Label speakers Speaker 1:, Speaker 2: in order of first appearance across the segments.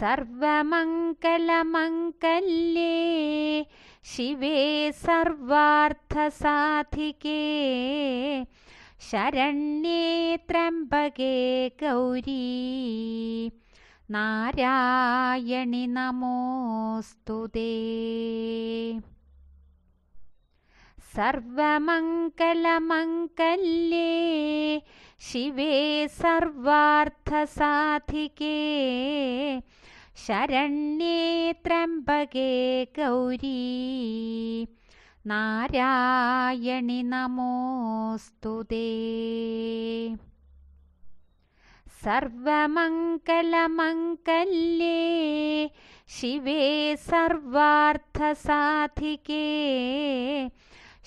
Speaker 1: सर्वमङ्गलमङ्गल्ये शिवे सर्वार्थसाधिके शरण्ये त्र्यम्बके गौरी नारायणि नमोऽस्तु ते सर्वमङ्गलमङ्गल्ये शिवे सर्वार्थसाधिके शरण्ये त्र्यम्बके गौरी नारायणि नमोऽस्तु दे सर्वमङ्गलमङ्गल्ये शिवे सर्वार्थसाधिके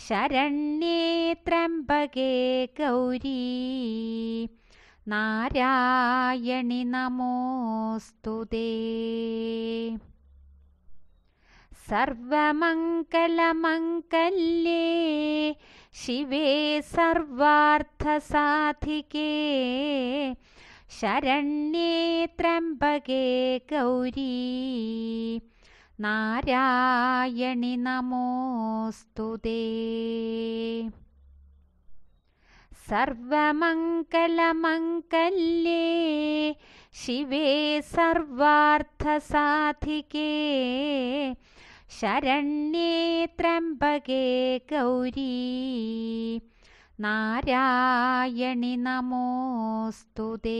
Speaker 1: शरण्ये त्र्यम्बगे गौरी नारायणि नमोऽस्तु दे सर्वमङ्गलमङ्गल्ये शिवे सर्वार्थसाधिके शरण्ये त्र्यम्बके गौरी नारायणि नमोऽस्तु ते सर्वमङ्गलमङ्गल्ये शिवे सर्वार्थसाधिके शरण्ये त्र्यम्बके गौरी नारायणि नमोऽस्तु ते